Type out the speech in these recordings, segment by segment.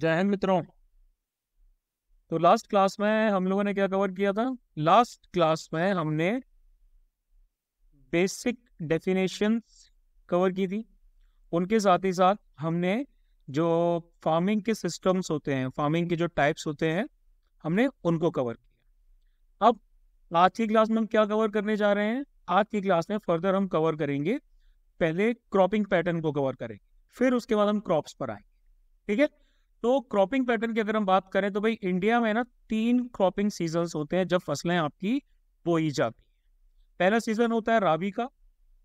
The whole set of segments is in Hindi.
जय हिंद मित्रों तो लास्ट क्लास में हम लोगों ने क्या कवर किया था लास्ट क्लास में हमने बेसिक डेफिनेशन कवर की थी उनके साथ ही साथ हमने जो फार्मिंग के सिस्टम्स होते हैं फार्मिंग के जो टाइप्स होते हैं हमने उनको कवर किया अब आज की क्लास में हम क्या कवर करने जा रहे हैं आज की क्लास में फर्दर हम कवर करेंगे पहले क्रॉपिंग पैटर्न को कवर करेंगे फिर उसके बाद हम क्रॉप्स पर आएंगे ठीक है तो क्रॉपिंग पैटर्न की अगर हम बात करें तो भाई इंडिया में ना तीन क्रॉपिंग सीजन होते हैं जब फसलें आपकी बोई जाती है पहला सीजन होता है राबी का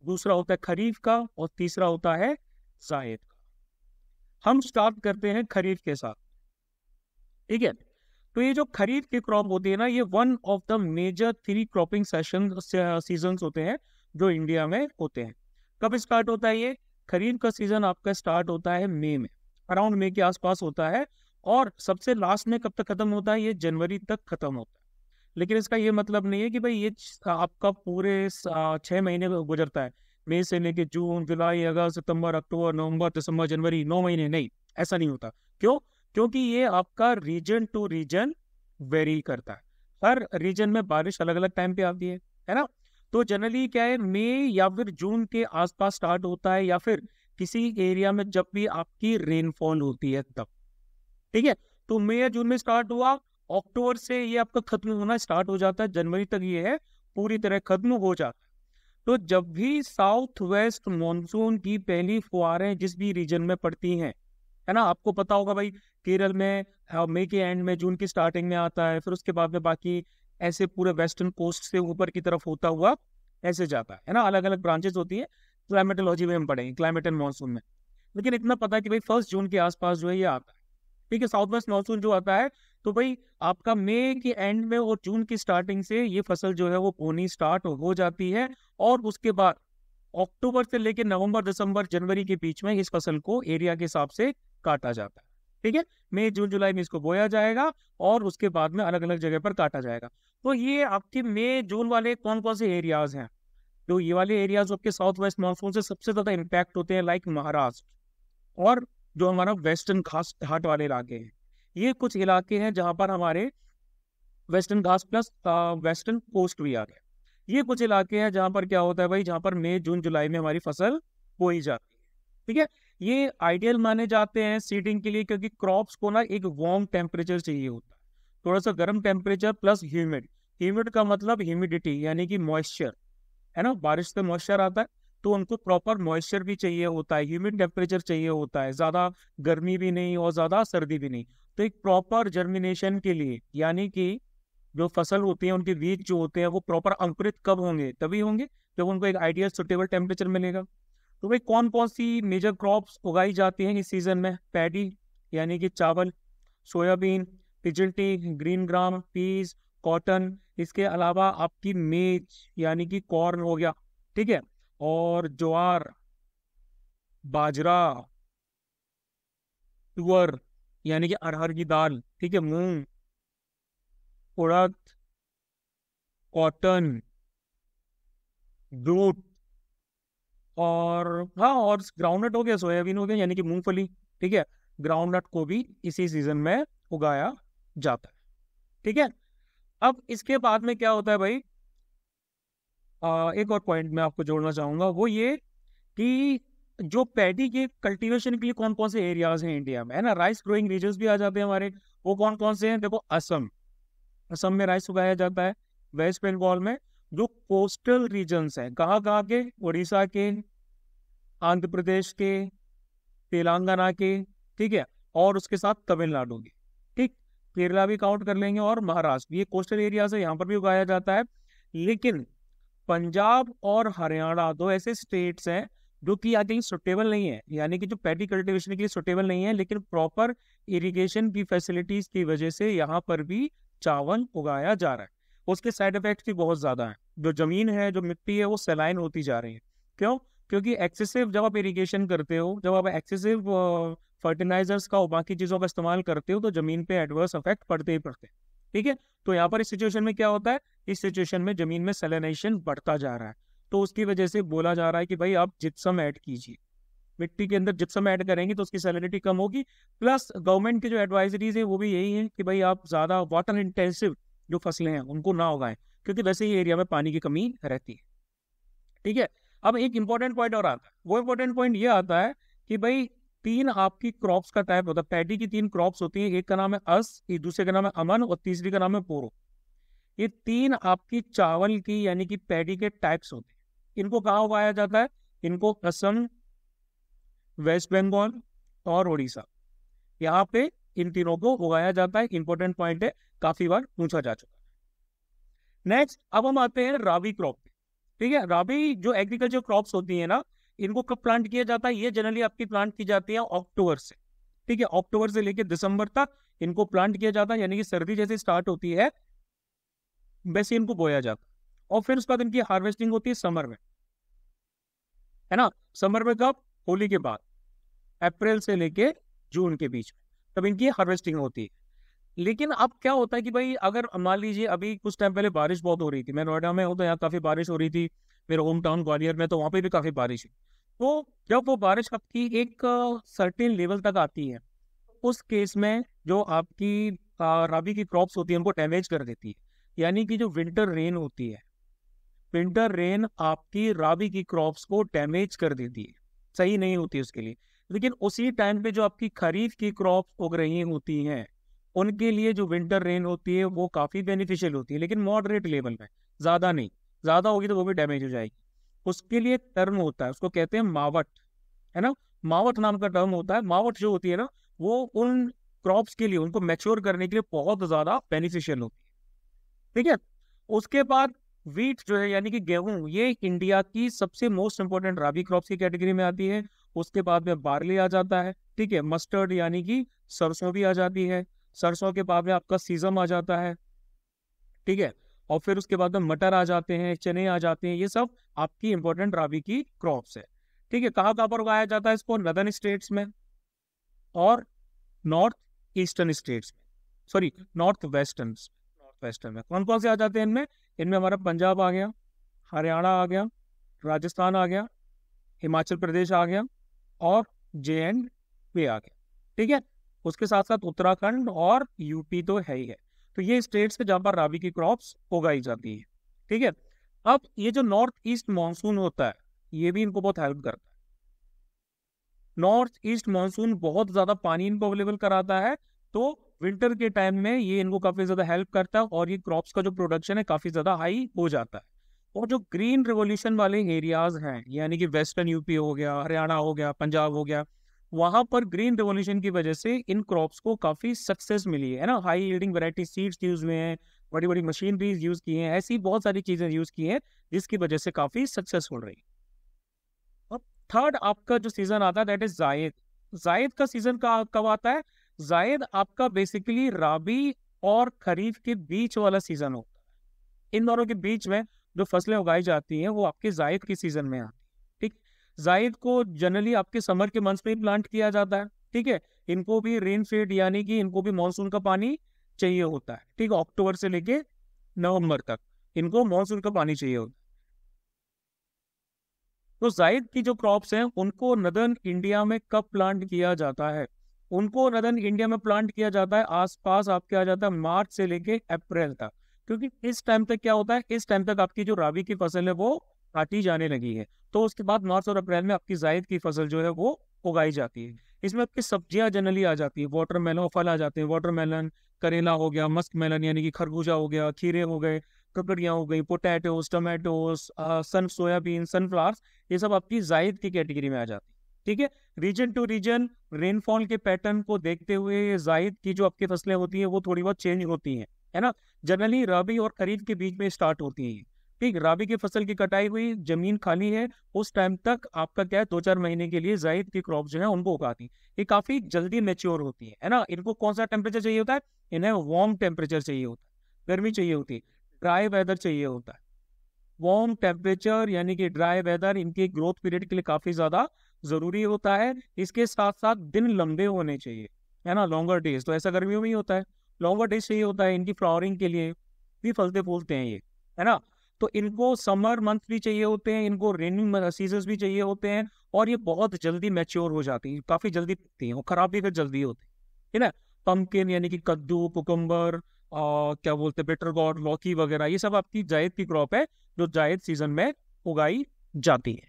दूसरा होता है खरीफ का और तीसरा होता है जायद का हम स्टार्ट करते हैं खरीफ के साथ ठीक है तो ये जो खरीफ की क्रॉप होती है ना ये one of the major three cropping session season होते हैं जो इंडिया में होते हैं कब स्टार्ट होता है ये खरीफ का सीजन आपका स्टार्ट होता है मई में अराउंड मई के आसपास होता है और सबसे लास्ट में कब तक खत्म होता है ये जनवरी तक खत्म होता है लेकिन इसका ये मतलब नहीं है कि भाई ये आपका पूरे छः महीने गुजरता है मई से लेके जून जुलाई अगस्त सितंबर अक्टूबर नवंबर दिसंबर जनवरी नौ महीने नहीं ऐसा नहीं होता क्यों क्योंकि ये आपका रीजन टू रीजन वेरी करता है हर रीजन में बारिश अलग अलग टाइम पे आती है है ना तो जनरली क्या है मई या फिर जून के आसपास स्टार्ट होता है या फिर किसी एरिया में जब भी आपकी रेनफॉल होती है तब ठीक है तो मई जून में स्टार्ट हुआ अक्टूबर से ये आपका खत्म होना स्टार्ट हो जाता है जनवरी तक ये है पूरी तरह खत्म हो जाता है तो जब भी साउथ वेस्ट मानसून की पहली फुहारें जिस भी रीजन में पड़ती हैं है ना आपको पता होगा भाई केरल में हाँ, मई के एंड में जून की स्टार्टिंग में आता है फिर उसके बाद में बाकी ऐसे पूरे वेस्टर्न कोस्ट से ऊपर की तरफ होता हुआ ऐसे जाता है ना अलग अलग ब्रांचेस होती है क्लाइमेटोलॉजी में हम पढ़ेंगे क्लाइमेट एंड मानसून में लेकिन इतना पता है कि भाई फर्स्ट जून के आसपास जो है ये आता है ठीक है साउथ वेस्ट मानसून जो आता है तो भाई आपका मई के एंड में और जून की स्टार्टिंग से ये फसल जो है वो बोनी स्टार्ट हो जाती है और उसके बाद अक्टूबर से लेकर नवंबर दिसंबर जनवरी के बीच में इस फसल को एरिया के हिसाब से काटा जाता है ठीक है मई जून जुलाई में इसको बोया जाएगा और उसके बाद में अलग अलग जगह पर काटा जाएगा तो ये आपके मई जून वाले कौन कौन से एरियाज हैं तो ये वाले एरियाज आपके साउथ वेस्ट मानसून से सबसे ज़्यादा इम्पैक्ट होते हैं लाइक महाराष्ट्र और जो हमारा वेस्टर्न घास घाट वाले इलाके हैं ये कुछ इलाके हैं जहाँ पर हमारे वेस्टर्न घास प्लस वेस्टर्न कोस्ट भी आ गया ये कुछ इलाके हैं जहाँ पर क्या होता है भाई जहाँ पर मई जून जुलाई में हमारी फसल बोई जाती है ठीक है ये आइडियल माने जाते हैं सीडिंग के लिए क्योंकि क्रॉप्स को ना एक वार्म टेम्परेचर चाहिए होता है थोड़ा सा गर्म टेम्परेचर प्लस ह्यूमिड ह्यूमिड का मतलब ह्यूमिडिटी यानी कि मॉइस्चर है ना बारिश से मॉइस्चर आता है तो उनको प्रॉपर मॉइस्चर भी चाहिए होता है ह्यूमिड टेम्परेचर चाहिए होता है ज़्यादा गर्मी भी नहीं और ज़्यादा सर्दी भी नहीं तो एक प्रॉपर जर्मिनेशन के लिए यानी कि जो फसल होती है उनके बीज जो होते हैं वो प्रॉपर अंकुरित कब होंगे तभी होंगे जब उनको एक आइडियल सुटेबल टेम्परेचर मिलेगा तो भाई कौन कौन सी मेजर क्रॉप्स उगाई जाती हैं इस सीज़न में पैडी यानी कि चावल सोयाबीन पिजल्टी ग्रीन ग्राम पीज कॉटन इसके अलावा आपकी मेज यानी कि कॉर्न हो गया ठीक है और ज्वार बाजरा तुअर यानी कि अरहर की दाल ठीक है मूंग उड़द कॉटन दूध और हाँ और ग्राउंडनट हो गया सोयाबीन हो गया यानी कि मूंगफली ठीक है ग्राउंडनट को भी इसी सीजन में उगाया जाता है ठीक है अब इसके बाद में क्या होता है भाई आ, एक और पॉइंट मैं आपको जोड़ना चाहूंगा वो ये कि जो पैडी के कल्टीवेशन के लिए कौन कौन से एरियाज हैं इंडिया में है ना राइस ग्रोइंग रीजन भी आ जाते हैं हमारे वो कौन कौन से हैं देखो असम असम में राइस उगाया जाता है वेस्ट बंगाल में जो कोस्टल रीजन है कहाँ कहाँ के उड़ीसा के आंध्र प्रदेश के तेलंगाना के ठीक है और उसके साथ तमिलनाडु के केरला भी काउंट कर लेंगे और महाराष्ट्र ये कोस्टल एरियाज है यहाँ पर भी उगाया जाता है लेकिन पंजाब और हरियाणा दो ऐसे स्टेट्स हैं जो कि आगे लिए सुटेबल नहीं है यानी कि जो पैटी कल्टिवेशन के लिए सुटेबल नहीं है लेकिन प्रॉपर इरिगेशन की फैसिलिटीज की वजह से यहाँ पर भी चावल उगाया जा रहा है उसके साइड इफेक्ट भी बहुत ज़्यादा हैं जो ज़मीन है जो मिट्टी है वो सेलाइन होती जा रही है क्यों क्योंकि एक्सेसिव जब आप इरिगेशन करते हो जब आप एक्सेसिव फर्टिलाइजर्स का और बाकी चीज़ों का इस्तेमाल करते हो तो ज़मीन पे एडवर्स इफेक्ट पड़ते ही पड़ते हैं ठीक है तो यहाँ पर इस सिचुएशन में क्या होता है इस सिचुएशन में ज़मीन में सेलेनेशन बढ़ता जा रहा है तो उसकी वजह से बोला जा रहा है कि भाई आप जिप्सम ऐड कीजिए मिट्टी के अंदर जिप्सम ऐड करेंगे तो उसकी सैलिनिटी कम होगी प्लस गवर्नमेंट की जो एडवाइजरीज है वो भी यही है कि भाई आप ज़्यादा वाटर इंटेंसिव जो फसलें हैं उनको ना उगाएं क्योंकि वैसे ही एरिया में पानी की कमी रहती है ठीक है अब एक इम्पॉर्टेंट पॉइंट और आता है वो इम्पोर्टेंट पॉइंट ये आता है कि भाई तीन आपकी क्रॉप्स का टाइप होता है पैडी की तीन क्रॉप्स होती है एक का नाम है अस एक दूसरे का नाम है अमन और तीसरी का नाम है पोरो ये तीन आपकी चावल की यानी कि पैडी के टाइप्स होते हैं इनको कहाँ उगाया जाता है इनको असम वेस्ट बंगाल और उड़ीसा यहाँ पे इन तीनों को उगाया जाता है इंपॉर्टेंट पॉइंट है काफी बार पूछा जा चुका है नेक्स्ट अब हम आते हैं राबी क्रॉप ठीक है राबी जो एग्रीकल्चर क्रॉप्स होती है ना इनको कब प्लांट किया जाता है ये जनरली आपकी प्लांट की जाती है अक्टूबर से ठीक है अक्टूबर से लेकर दिसंबर तक इनको प्लांट किया जाता है यानी कि सर्दी जैसे स्टार्ट होती है वैसे इनको बोया जाता है और फिर उसके बाद इनकी हार्वेस्टिंग होती है समर में है ना समर में कब होली के बाद अप्रैल से लेके जून के बीच में तब इनकी हार्वेस्टिंग होती है लेकिन अब क्या होता है कि भाई अगर मान लीजिए अभी कुछ टाइम पहले बारिश बहुत हो रही थी मैं नोएडा में हूँ तो यहाँ काफ़ी बारिश हो रही थी मेरे होम टाउन ग्वालियर में तो वहाँ पे भी काफ़ी बारिश हुई तो जब वो बारिश आपकी एक सर्टेन लेवल तक आती है उस केस में जो आपकी राबी की क्रॉप्स होती है उनको डैमेज कर देती है यानी कि जो विंटर रेन होती है विंटर रेन आपकी राबी की क्रॉप्स को डैमेज कर देती है सही नहीं होती उसके लिए लेकिन उसी टाइम पे जो आपकी खरीफ की क्रॉप्स उग रही होती हैं उनके लिए जो विंटर रेन होती है वो काफ़ी बेनिफिशियल होती है लेकिन मॉडरेट लेवल में ज़्यादा नहीं ज़्यादा होगी तो वो भी डैमेज हो जाएगी उसके लिए टर्म होता है उसको कहते हैं मावट है ना मावट नाम का टर्म होता है मावट जो होती है ना वो उन क्रॉप्स के लिए उनको मैच्योर करने के लिए बहुत ज़्यादा बेनिफिशियल होती है ठीक है उसके बाद वीट जो है यानी कि गेहूं ये इंडिया की सबसे मोस्ट इंपॉर्टेंट राबी क्रॉप्स की कैटेगरी में आती है उसके बाद में बार्ली आ जाता है ठीक है मस्टर्ड यानी कि सरसों भी आ जाती है सरसों के बाद में आपका सीजम आ जाता है ठीक है और फिर उसके बाद में मटर आ जाते हैं चने आ जाते हैं ये सब आपकी इंपॉर्टेंट राबी की क्रॉप्स है ठीक है कहाँ कहाँ पर उगाया जाता है इसको नदर्न स्टेट्स में और नॉर्थ ईस्टर्न स्टेट्स में sorry north western north western में कौन कौन से आ जाते हैं इनमें इनमें हमारा पंजाब आ गया हरियाणा आ गया राजस्थान आ गया हिमाचल प्रदेश आ गया और जे एंड पे आ गया ठीक है उसके साथ साथ उत्तराखंड और यूपी तो है ही है तो ये स्टेट्स है जहाँ पर राबी की क्रॉप उगाई जाती है ठीक है अब ये जो नॉर्थ ईस्ट मानसून होता है ये भी इनको बहुत हेल्प करता है नॉर्थ ईस्ट मानसून बहुत ज्यादा पानी इनको अवेलेबल कराता है तो विंटर के टाइम में ये इनको काफी ज्यादा हेल्प करता है और ये क्रॉप्स का जो प्रोडक्शन है काफी ज्यादा हाई हो जाता है और जो ग्रीन रेवोल्यूशन वाले एरियाज हैं यानी कि वेस्टर्न यूपी हो गया हरियाणा हो गया पंजाब हो गया वहां पर ग्रीन रेवोल्यूशन की वजह से इन क्रॉप्स को काफी सक्सेस मिली है ना high yielding variety seeds use हुए हैं बड़ी बड़ी मशीनरीज यूज की हैं ऐसी बहुत सारी चीजें यूज की हैं जिसकी वजह से काफी सक्सेसफुल रही अब थर्ड आपका जो सीजन आता है दैट इज जायद जायद का सीजन का कब आता है जायद आपका बेसिकली राबी और खरीफ के बीच वाला सीजन होता है इन दोनों के बीच में जो फसलें उगाई जाती हैं वो आपके जायद के सीजन में आती जायद को जनरली आपके समर के मंथ्स में ही प्लांट किया जाता है ठीक है इनको भी रेन फेड यानी कि इनको भी मानसून का पानी चाहिए होता है ठीक है अक्टूबर से लेके नवंबर तक इनको मानसून का पानी चाहिए होता तो जायद की जो क्रॉप्स हैं उनको नदर्न इंडिया में कब प्लांट किया जाता है उनको नदर्न इंडिया में प्लांट किया जाता है आसपास आपके आ जाता है मार्च से लेके अप्रैल तक क्योंकि इस टाइम तक क्या होता है इस टाइम तक आपकी जो राबी की फसल है वो काटी जाने लगी है तो उसके बाद मार्च और अप्रैल में आपकी जायद की फसल जो है वो उगाई जाती है इसमें आपकी सब्जियां जनरली आ जाती है वाटरमेलन फल आ जाते हैं वाटरमेलन करेला हो गया मस्क मेलन यानी कि खरबूजा हो गया खीरे हो गए ककड़ियाँ हो गई potatoes tomatoes sun soybean sunflowers ये सब आपकी जायद की कैटेगरी में आ जाती है ठीक है रीजन टू रीजन रेनफॉल के पैटर्न को देखते हुए जायद की जो आपकी फसलें होती हैं वो थोड़ी बहुत चेंज होती हैं है ना जनरली रबी और खरीफ के बीच में स्टार्ट होती हैं ठीक राबी की फसल की कटाई हुई जमीन खाली है उस टाइम तक आपका क्या है दो चार महीने के लिए जायद की क्रॉप जो है उनको उगाती है ये काफी जल्दी मेच्योर होती है है ना इनको कौन सा टेम्परेचर चाहिए होता है इन्हें वार्म टेम्परेचर चाहिए होता है गर्मी चाहिए होती है ड्राई वेदर चाहिए होता है वार्म टेम्परेचर यानी कि ड्राई वेदर इनके ग्रोथ पीरियड के लिए काफी ज्यादा जरूरी होता है इसके साथ साथ दिन लंबे होने चाहिए है ना लॉन्गर डेज तो ऐसा गर्मियों में ही होता है लॉन्गर डेज चाहिए होता है इनकी फ्लावरिंग के लिए भी फलते फूलते हैं ये है ना तो इनको समर मंथ भी चाहिए होते हैं इनको रेनी सीजन भी चाहिए होते हैं और ये बहुत जल्दी मेच्योर हो जाती है काफ़ी जल्दी पकती हैं और ख़राब भी जल्दी होती है ना पंपकिन यानी कि कद्दू कुकम्बर क्या बोलते हैं बेटर गॉड लौकी वगैरह ये सब आपकी जायद की क्रॉप है जो जायद सीजन में उगाई जाती है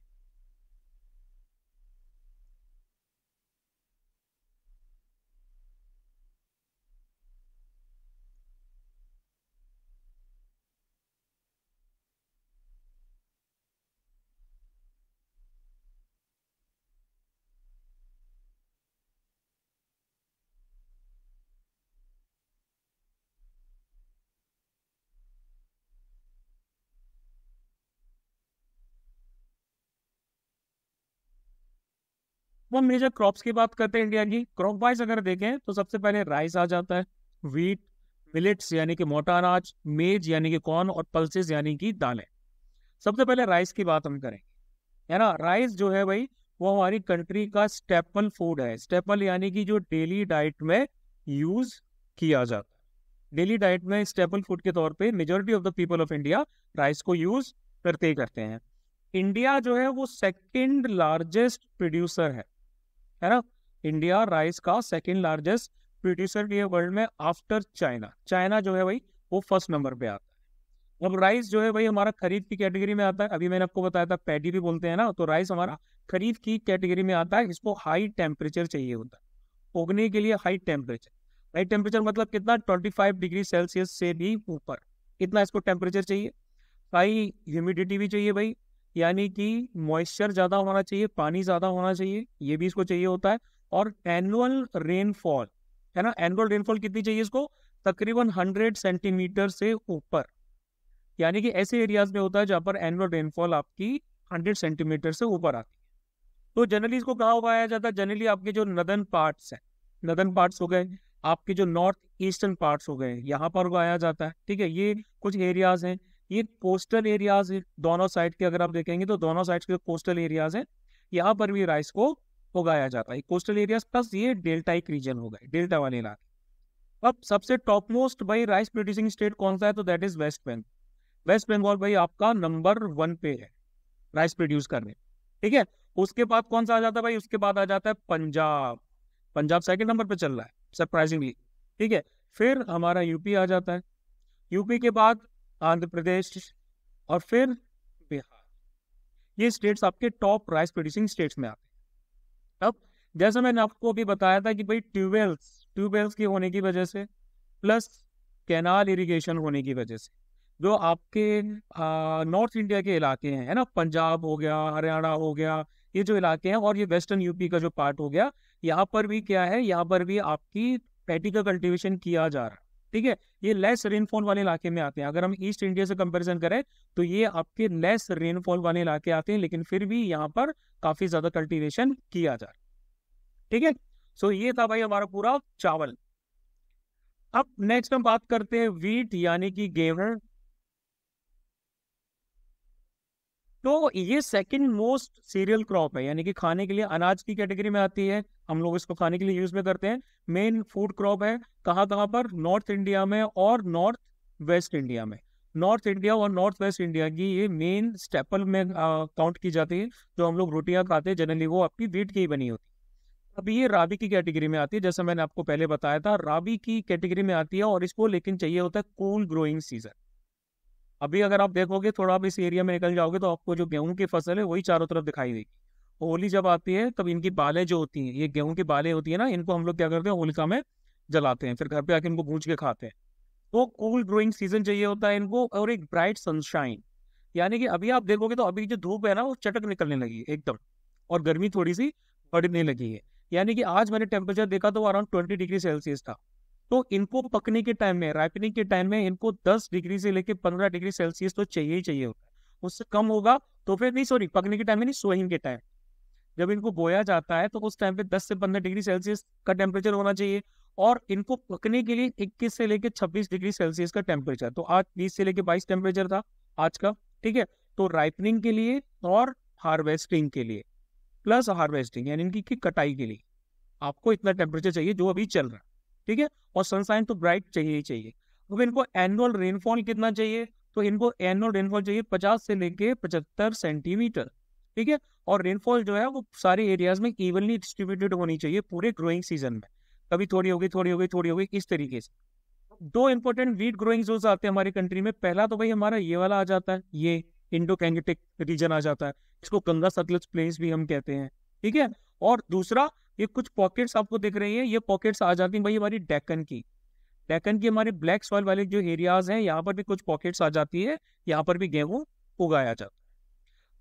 वो मेजर क्रॉप्स की बात करते हैं इंडिया की क्रॉप वाइज अगर देखें तो सबसे पहले राइस आ जाता है वीट मिलेट्स यानी कि मोटा अनाज मेज यानी कि कॉर्न और पल्सेस यानी कि दालें सबसे पहले राइस की बात हम करेंगे है ना राइस जो है भाई वो हमारी कंट्री का स्टेपल फूड है स्टेपल यानी कि जो डेली डाइट में यूज किया जाता है डेली डाइट में स्टेपल फूड के तौर पे majority of the people of India rice को यूज करते ही करते हैं इंडिया जो है वो सेकेंड लार्जेस्ट प्रोड्यूसर है है ना इंडिया राइस का सेकेंड लार्जेस्ट प्रोड्यूसर भी है वर्ल्ड में आफ्टर चाइना चाइना जो है भाई वो फर्स्ट नंबर पे आता है अब राइस जो है भाई हमारा खरीद की कैटेगरी में आता है अभी मैंने आपको बताया था पैडी भी बोलते हैं ना तो राइस हमारा खरीद की कैटेगरी में आता है इसको हाई टेम्परेचर चाहिए होता है उगने के लिए हाई टेम्परेचर हाई टेम्परेचर मतलब कितना ट्वेंटी फाइव डिग्री सेल्सियस से भी ऊपर इतना इसको टेम्परेचर चाहिए हाई ह्यूमिडिटी भी चाहिए भाई यानी कि मॉइस्चर ज़्यादा होना चाहिए पानी ज़्यादा होना चाहिए ये भी इसको चाहिए होता है और एनुअल रेनफॉल है ना एनुअल रेनफॉल कितनी चाहिए इसको तकरीबन हंड्रेड सेंटीमीटर से ऊपर यानी कि ऐसे एरियाज में होता है जहाँ पर एनुअल रेनफॉल आपकी हंड्रेड सेंटीमीटर से ऊपर आती है तो जनरली इसको कहाँ उगाया जाता है जनरली आपके जो नदन पार्ट्स हैं नदन पार्ट्स हो गए आपके जो नॉर्थ ईस्टर्न पार्ट्स हो गए यहाँ पर उगाया जाता है ठीक है ये कुछ एरियाज हैं ये कोस्टल एरियाज दोनों साइड के अगर आप देखेंगे तो दोनों साइड के कोस्टल एरियाज हैं यहाँ पर भी राइस को उगाया जाता है कोस्टल एरियाज प्लस ये डेल्टा एक रीजन हो गए डेल्टा वाले इलाके अब सबसे टॉप मोस्ट भाई राइस प्रोड्यूसिंग स्टेट कौन सा है तो दैट इज वेस्ट बंगाल वेस्ट बंगाल भाई आपका नंबर वन पे है राइस प्रोड्यूस करने ठीक है उसके बाद कौन सा आ जाता है भाई उसके बाद आ जाता है पंजाब पंजाब सेकंड नंबर पे चल रहा है सरप्राइजिंगली ठीक है फिर हमारा यूपी आ जाता है यूपी के बाद आंध्र प्रदेश और फिर बिहार ये स्टेट्स आपके टॉप राइस प्रोड्यूसिंग स्टेट्स में आते हैं अब जैसा मैंने आपको अभी बताया था कि भाई ट्यूबवेल्स ट्यूबवेल्स के होने की वजह से प्लस कैनाल इरिगेशन होने की वजह से जो आपके नॉर्थ इंडिया के इलाके हैं है ना पंजाब हो गया हरियाणा हो गया ये जो इलाके हैं और ये वेस्टर्न यूपी का जो पार्ट हो गया यहाँ पर भी क्या है यहाँ पर भी आपकी का कल्टिवेशन किया जा रहा है ठीक है ये लेस रेनफॉल वाले इलाके में आते हैं अगर हम ईस्ट इंडिया से कंपेरिजन करें तो ये आपके लेस रेनफॉल वाले इलाके आते हैं लेकिन फिर भी यहाँ पर काफी ज्यादा कल्टिवेशन किया जा रहा ठीक है सो ये था भाई हमारा पूरा चावल अब नेक्स्ट हम बात करते हैं वीट यानी कि गेहूं तो ये सेकंड मोस्ट सीरियल क्रॉप है यानी कि खाने के लिए अनाज की कैटेगरी में आती है हम लोग इसको खाने के लिए यूज में करते हैं मेन फूड क्रॉप है कहाँ कहाँ पर नॉर्थ इंडिया में और नॉर्थ वेस्ट इंडिया में नॉर्थ इंडिया और नॉर्थ वेस्ट इंडिया की ये मेन स्टेपल में काउंट की जाती है जो हम लोग रोटियां खाते हैं जनरली वो आपकी वीट की ही बनी होती है अभी ये राबी की कैटेगरी में आती है जैसा मैंने आपको पहले बताया था राबी की कैटेगरी में आती है और इसको लेकिन चाहिए होता है कूल ग्रोइंग सीजन अभी अगर आप देखोगे थोड़ा आप इस एरिया में निकल जाओगे तो आपको जो गेहूं की फसल है वही चारों तरफ दिखाई देगी होली जब आती है तब इनकी बालें जो होती हैं ये गेहूं की बालें होती है ना इनको हम लोग क्या करते हैं होलिका में जलाते हैं फिर घर पे आके इनको भूज के खाते हैं तो कूल ग्रोइंग सीजन चाहिए होता है इनको और एक ब्राइट सनशाइन यानी कि अभी आप देखोगे तो अभी जो धूप है ना वो चटक निकलने लगी है एकदम और गर्मी थोड़ी सी बढ़ने लगी है यानी कि आज मैंने टेम्परेचर देखा तो अराउंड ट्वेंटी डिग्री सेल्सियस था तो इनको पकने के टाइम में राइपनिंग के टाइम में इनको दस डिग्री से लेकर पंद्रह डिग्री सेल्सियस तो चाहिए ही चाहिए होता है उससे कम होगा तो फिर नहीं सॉरी पकने के टाइम में नहीं सोइंग के टाइम जब इनको बोया जाता है तो उस टाइम पे 10 से 15 डिग्री सेल्सियस का टेम्परेचर होना चाहिए और इनको पकने के लिए 21 से लेकर 26 डिग्री सेल्सियस का टेम्परेचर तो आज 20 से लेकर 22 टेम्परेचर था आज का ठीक है तो राइपनिंग के लिए और हार्वेस्टिंग के लिए प्लस हार्वेस्टिंग यानी इनकी की कटाई के लिए आपको इतना टेम्परेचर चाहिए जो अभी चल रहा है ठीक है और सनसाइन तो ब्राइट चाहिए ही चाहिए अब तो इनको एनुअल रेनफॉल कितना चाहिए तो इनको एनुअल रेनफॉल चाहिए पचास से लेके पचहत्तर सेंटीमीटर ठीक है और रेनफॉल जो है वो सारे एरियाज में इवनली डिस्ट्रीब्यूटेड होनी चाहिए पूरे ग्रोइंग सीजन में कभी थोड़ी होगी थोड़ी होगी थोड़ी होगी इस तरीके से दो इंपॉर्टेंट वीट ग्रोइंग जोन आते हैं हमारी कंट्री में पहला तो भाई हमारा ये वाला आ जाता है ये इंडो कैंगेटिक रीजन आ जाता है इसको गंगा सतलज प्लेन्स भी हम कहते हैं ठीक है और दूसरा ये कुछ पॉकेट्स आपको दिख रही है ये पॉकेट्स आ जाती हैं भाई हमारी डेकन की डेकन की हमारे ब्लैक सॉइल वाले जो एरियाज हैं यहाँ पर भी कुछ पॉकेट्स आ जाती है यहाँ पर भी गेहूँ उगाया जाता है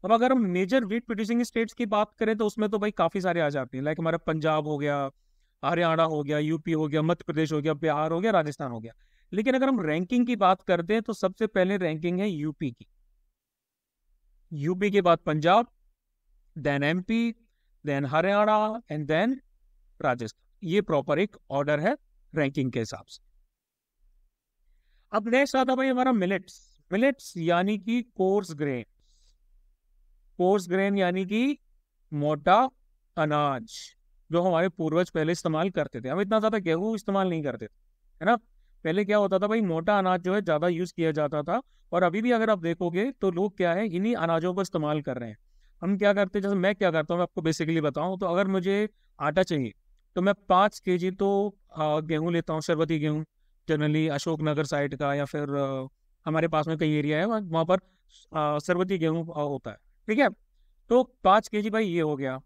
अब अगर हम मेजर वीट प्रोड्यूसिंग स्टेट्स की बात करें तो उसमें तो भाई काफ़ी सारे आ जाते हैं लाइक हमारा पंजाब हो गया हरियाणा हो गया यूपी हो गया मध्य प्रदेश हो गया बिहार हो गया राजस्थान हो गया लेकिन अगर हम रैंकिंग की बात करते हैं तो सबसे पहले रैंकिंग है यूपी की यूपी के बाद Punjab then MP then Haryana and then Rajasthan ये प्रॉपर एक ऑर्डर है रैंकिंग के हिसाब से अब नेक्स्ट आता भाई हमारा मिलेट्स मिलेट्स यानी कि कोर्स ग्रेन कोर्स ग्रेन यानी कि मोटा अनाज जो हमारे पूर्वज पहले इस्तेमाल करते थे हम इतना ज़्यादा गेहूँ इस्तेमाल नहीं करते थे है ना पहले क्या होता था भाई मोटा अनाज जो है ज़्यादा यूज़ किया जाता था और अभी भी अगर आप देखोगे तो लोग क्या है इन्हीं अनाजों को इस्तेमाल कर रहे हैं हम क्या करते हैं जैसे मैं क्या करता हूँ मैं आपको बेसिकली बताऊँ तो अगर मुझे आटा चाहिए तो मैं पाँच के जी तो गेहूँ लेता हूँ शरबती गेहूँ जनरली अशोकनगर साइड का या फिर हमारे पास में कई एरिया है वहाँ पर शरबती गेहूँ होता है ठीक है तो पाँच के जी भाई ये हो गया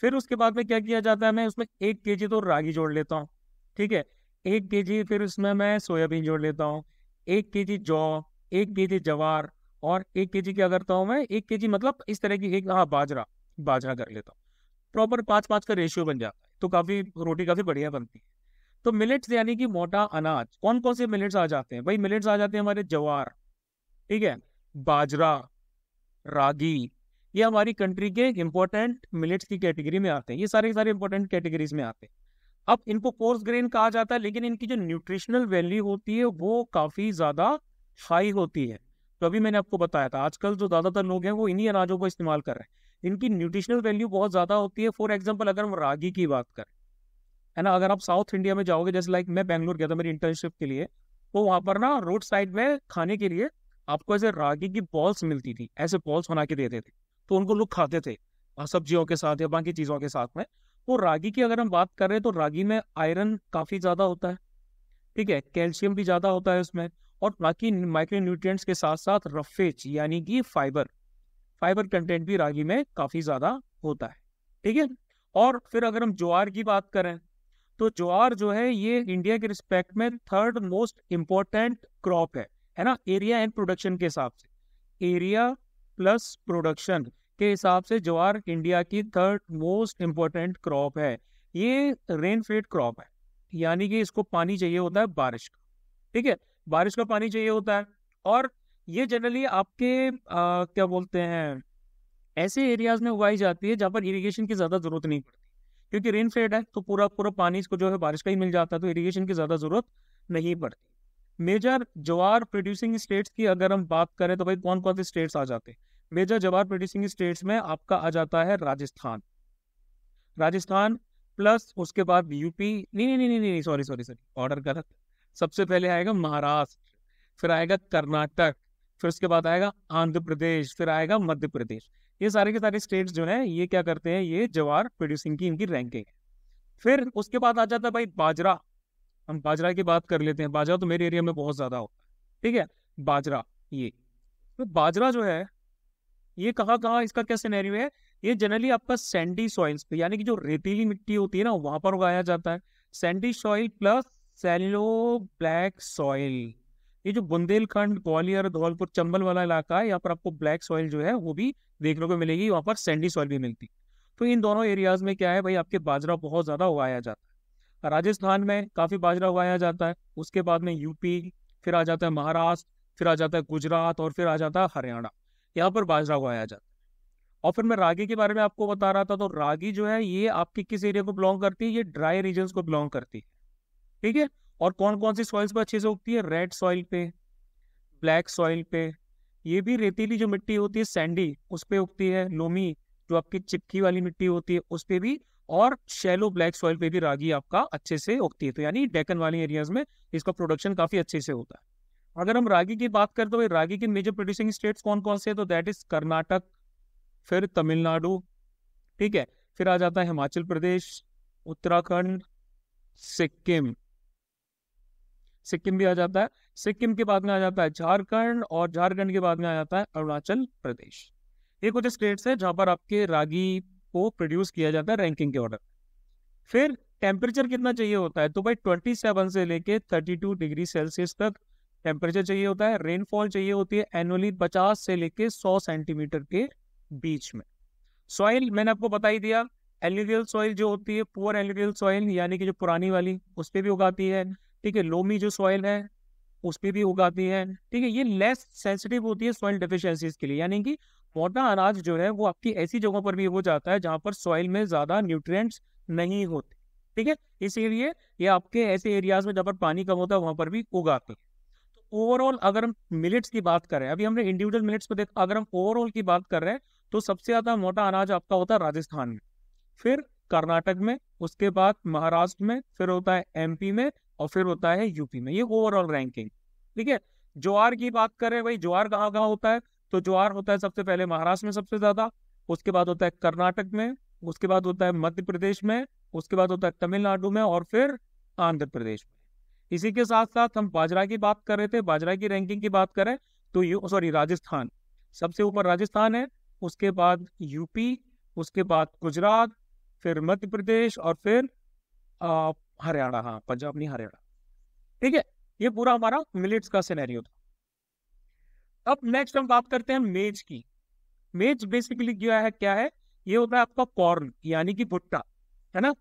फिर उसके बाद में क्या किया जाता है मैं उसमें एक के जी तो रागी जोड़ लेता हूँ ठीक है एक के जी फिर उसमें मैं सोयाबीन जोड़ लेता हूँ एक के जी जौ एक के जी जवार और एक के जी क्या करता हूँ मैं एक के जी मतलब इस तरह की एक हाँ बाजरा बाजरा कर लेता हूँ प्रॉपर पाँच पाँच का रेशियो बन जाता है तो काफ़ी रोटी काफ़ी बढ़िया बनती है तो मिलेट्स यानी कि मोटा अनाज कौन कौन से मिलेट्स आ जाते हैं भाई मिलेट्स आ जाते हैं हमारे जवार ठीक है बाजरा रागी ये हमारी कंट्री के इंपॉर्टेंट मिलेट्स की कैटेगरी में आते हैं ये सारे सारे इंपॉर्टेंट कैटेगरीज में आते हैं अब इनको कोर्स ग्रेन कहा जाता है लेकिन इनकी जो न्यूट्रिशनल वैल्यू होती है वो काफ़ी ज़्यादा हाई होती है तो अभी मैंने आपको बताया था आजकल जो ज़्यादातर लोग हैं वो इन्हीं अनाजों को इस्तेमाल कर रहे हैं इनकी न्यूट्रिशनल वैल्यू बहुत ज़्यादा होती है फॉर एग्जाम्पल अगर हम रागी की बात करें है ना अगर आप साउथ इंडिया में जाओगे जैसे लाइक मैं बैंगलोर गया था मेरी इंटर्नशिप के लिए तो वहाँ पर ना रोड साइड में खाने के लिए आपको ऐसे रागी की बॉल्स मिलती थी ऐसे बॉल्स बना के देते थे तो उनको लोग खाते थे सब्जियों के साथ या बाकी चीज़ों के साथ में तो रागी की अगर हम बात कर रहे हैं तो रागी में आयरन काफ़ी ज़्यादा होता है ठीक है कैल्शियम भी ज़्यादा होता है उसमें और बाकी माइक्रो न्यूट्रिएंट्स के साथ साथ रफेज यानी कि फाइबर फाइबर कंटेंट भी रागी में काफ़ी ज़्यादा होता है ठीक है और फिर अगर हम ज्वार की बात करें तो ज्वार जो है ये इंडिया के रिस्पेक्ट में थर्ड मोस्ट इंपॉर्टेंट क्रॉप है है ना एरिया एंड प्रोडक्शन के हिसाब से एरिया प्लस प्रोडक्शन के हिसाब से ज्वार इंडिया की थर्ड मोस्ट इम्पोर्टेंट क्रॉप है ये रेनफेड क्रॉप है यानी कि इसको पानी चाहिए होता है बारिश का ठीक है बारिश का पानी चाहिए होता है और ये जनरली आपके आ, क्या बोलते हैं ऐसे एरियाज में उगाई जाती है जहाँ पर इरिगेशन की ज़्यादा ज़रूरत नहीं पड़ती क्योंकि रेनफेड है तो पूरा पूरा पानी इसको जो है बारिश का ही मिल जाता है तो इरिगेशन की ज़्यादा ज़रूरत नहीं पड़ती मेजर जवार प्रोड्यूसिंग स्टेट्स की अगर हम बात करें तो भाई कौन कौन से स्टेट्स आ जाते हैं मेजर जवार प्रोड्यूसिंग स्टेट्स में आपका आ जाता है राजस्थान राजस्थान प्लस उसके बाद यूपी नहीं नहीं नहीं नहीं, सॉरी सॉरी सॉरी ऑर्डर गलत सबसे पहले आएगा महाराष्ट्र फिर आएगा कर्नाटक फिर उसके बाद आएगा आंध्र प्रदेश फिर आएगा मध्य प्रदेश ये सारे के सारे स्टेट्स जो है ये क्या करते हैं ये जवार प्रोड्यूसिंग की इनकी रैंकिंग है फिर उसके बाद आ जाता है भाई बाजरा हम बाजरा की बात कर लेते हैं बाजरा तो मेरे एरिया में बहुत ज़्यादा होता है ठीक है बाजरा ये तो बाजरा जो है ये कहाँ कहाँ इसका क्या सिनेरियो है ये जनरली आपका सैंडी सॉइल्स पे यानी कि जो रेतीली मिट्टी होती है ना वहां पर उगाया जाता है sandy soil plus shallow black soil ये जो बुंदेलखंड ग्वालियर धौलपुर चंबल वाला इलाका है यहाँ पर आपको ब्लैक सॉइल जो है वो भी देखने को मिलेगी वहाँ पर सैंडी सॉइल भी मिलती तो इन दोनों एरियाज में क्या है भाई आपके बाजरा बहुत ज़्यादा उगाया जाता है राजस्थान में काफ़ी बाजरा उगाया जाता है उसके बाद में यूपी फिर आ जाता है महाराष्ट्र फिर आ जाता है गुजरात और फिर आ जाता है हरियाणा यहाँ पर बाजरा उगाया जाता है और फिर मैं रागी के बारे में आपको बता रहा था तो रागी जो है ये आपके किस एरिया को बिलोंग करती है ये ड्राई रीजन को बिलोंग करती है ठीक है और कौन कौन सी सॉइल्स पर अच्छे से उगती है रेड सॉइल पे ब्लैक सॉइल पे ये भी रेतीली जो मिट्टी होती है सैंडी उस पर उगती है लोमी जो आपकी चिपकी वाली मिट्टी होती है उस पर भी और शेलो ब्लैक सॉइल पे भी रागी आपका अच्छे से उगती है तो यानी डेकन वाले एरियाज में इसका प्रोडक्शन काफी अच्छे से होता है अगर हम रागी की बात करते तो हुए रागी के मेजर प्रोड्यूसिंग स्टेट्स कौन कौन से है तो दैट इज कर्नाटक फिर तमिलनाडु ठीक है फिर आ जाता है हिमाचल प्रदेश उत्तराखंड सिक्किम सिक्किम भी आ जाता है सिक्किम के बाद में आ जाता है झारखंड और झारखंड के बाद में आ जाता है अरुणाचल प्रदेश ये कुछ स्टेट्स है जहां पर आपके रागी को प्रोड्यूस किया जाता है रैंकिंग के ऑर्डर फिर टेम्परेचर कितना चाहिए होता है तो भाई सेवन से लेके टू डिग्री सेल्सियस तक टेम्परेचर चाहिए होता है रेनफॉल चाहिए होती है एनुअली पचास से लेके सौ सेंटीमीटर के बीच में सॉइल मैंने आपको बता ही दिया एलिडियल सॉइल जो होती है पुअर एलिडियल सॉइल यानी कि जो पुरानी वाली उस पर भी उगाती है ठीक है लोमी जो सॉइल है उस पर भी उगाती है ठीक है ये लेस सेंसिटिव होती है सॉइल डिफिशियंसीज के लिए यानी कि मोटा अनाज जो है वो आपकी ऐसी जगहों पर भी हो जाता है जहाँ पर सॉइल में ज़्यादा न्यूट्रिएंट्स नहीं होते ठीक है इसीलिए ये आपके ऐसे एरियाज में जहाँ पर पानी कम होता है वहाँ पर भी उगाते हैं तो ओवरऑल अगर हम मिलेट्स की बात करें अभी हमने इंडिविजुअल मिलेट्स को देखा अगर हम ओवरऑल की बात कर रहे हैं तो सबसे ज़्यादा मोटा अनाज आपका होता है राजस्थान में फिर कर्नाटक में उसके बाद महाराष्ट्र में फिर होता है एमपी में और फिर होता है यूपी में ये ओवरऑल रैंकिंग ठीक है ज्वार की बात करें भाई ज्वार कहाँ कहाँ होता है तो ज्वार होता है सबसे पहले महाराष्ट्र में सबसे ज़्यादा उसके बाद होता है कर्नाटक में उसके बाद होता है मध्य प्रदेश में उसके बाद होता है तमिलनाडु में और फिर आंध्र प्रदेश में इसी के साथ साथ हम बाजरा की बात कर रहे थे बाजरा की रैंकिंग की बात करें तो यू सॉरी राजस्थान सबसे ऊपर राजस्थान है उसके बाद यूपी उसके बाद गुजरात फिर मध्य प्रदेश और फिर हरियाणा हाँ पंजाब नहीं हरियाणा ठीक है ये पूरा हमारा मिलेट्स का सिनेरियो था अब नेक्स्ट हम बात करते हैं मेज की मेज बेसिकली क्या है क्या है ये होता है आपका कॉर्न यानी कि भुट्टा है ना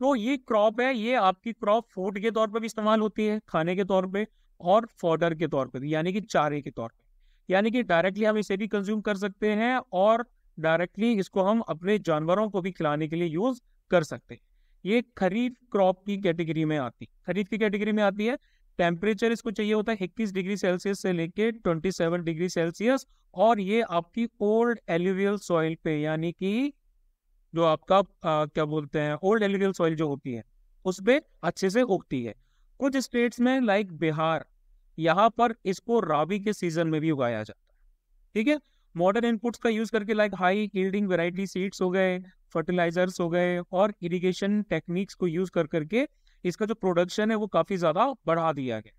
तो ये क्रॉप है ये आपकी क्रॉप फूड के तौर पर भी इस्तेमाल होती है खाने के तौर पर और फॉर्डर के तौर पर यानी कि चारे के तौर पर यानी कि डायरेक्टली हम इसे भी कंज्यूम कर सकते हैं और डायरेक्टली इसको हम अपने जानवरों को भी खिलाने के लिए यूज कर सकते हैं ये खरीफ क्रॉप की कैटेगरी में आती खरीफ की कैटेगरी में आती है टेम्परेचर इसको चाहिए होता है इक्कीस डिग्री सेल्सियस से लेके 27 डिग्री सेल्सियस और ये आपकी ओल्ड एल्यूवियल सॉइल पे यानी कि जो आपका आ, क्या बोलते हैं ओल्ड एल्यूवियल सॉइल जो होती है उस पर अच्छे से उगती है कुछ स्टेट्स में लाइक बिहार यहाँ पर इसको राबी के सीजन में भी उगाया जाता है ठीक है मॉडर्न इनपुट्स का यूज करके like high yielding variety seeds हो गए फर्टिलाइजर्स हो गए और इरिगेशन टेक्निक्स को यूज कर करके इसका जो प्रोडक्शन है वो काफ़ी ज़्यादा बढ़ा दिया गया